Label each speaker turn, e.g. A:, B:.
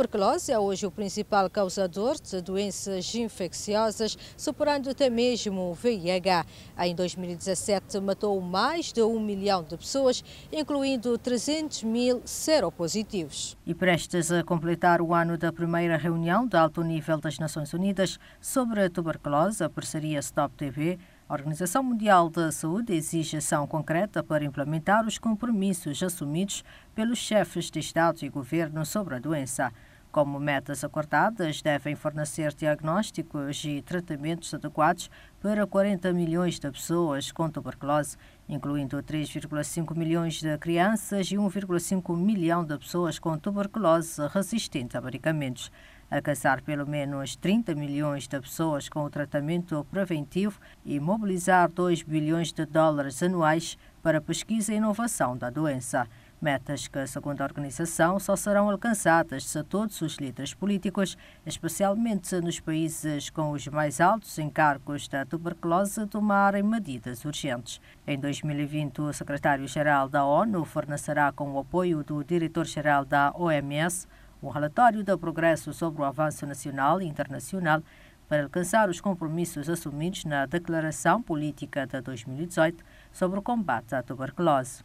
A: tuberculose é hoje o principal causador de doenças infecciosas, superando até mesmo o VIH. Em 2017, matou mais de um milhão de pessoas, incluindo 300 mil seropositivos. E prestes a completar o ano da primeira reunião de alto nível das Nações Unidas sobre a tuberculose, a parceria Stop TB a Organização Mundial da Saúde exige ação concreta para implementar os compromissos assumidos pelos chefes de Estado e governo sobre a doença. Como metas acordadas, devem fornecer diagnósticos e tratamentos adequados para 40 milhões de pessoas com tuberculose, incluindo 3,5 milhões de crianças e 1,5 milhão de pessoas com tuberculose resistente a medicamentos alcançar pelo menos 30 milhões de pessoas com o tratamento preventivo e mobilizar 2 bilhões de dólares anuais para pesquisa e inovação da doença. Metas que, segundo a organização, só serão alcançadas se todos os líderes políticos, especialmente nos países com os mais altos encargos da tuberculose, tomarem medidas urgentes. Em 2020, o secretário-geral da ONU fornecerá, com o apoio do diretor-geral da OMS, um relatório de progresso sobre o avanço nacional e internacional para alcançar os compromissos assumidos na Declaração Política de 2018 sobre o combate à tuberculose.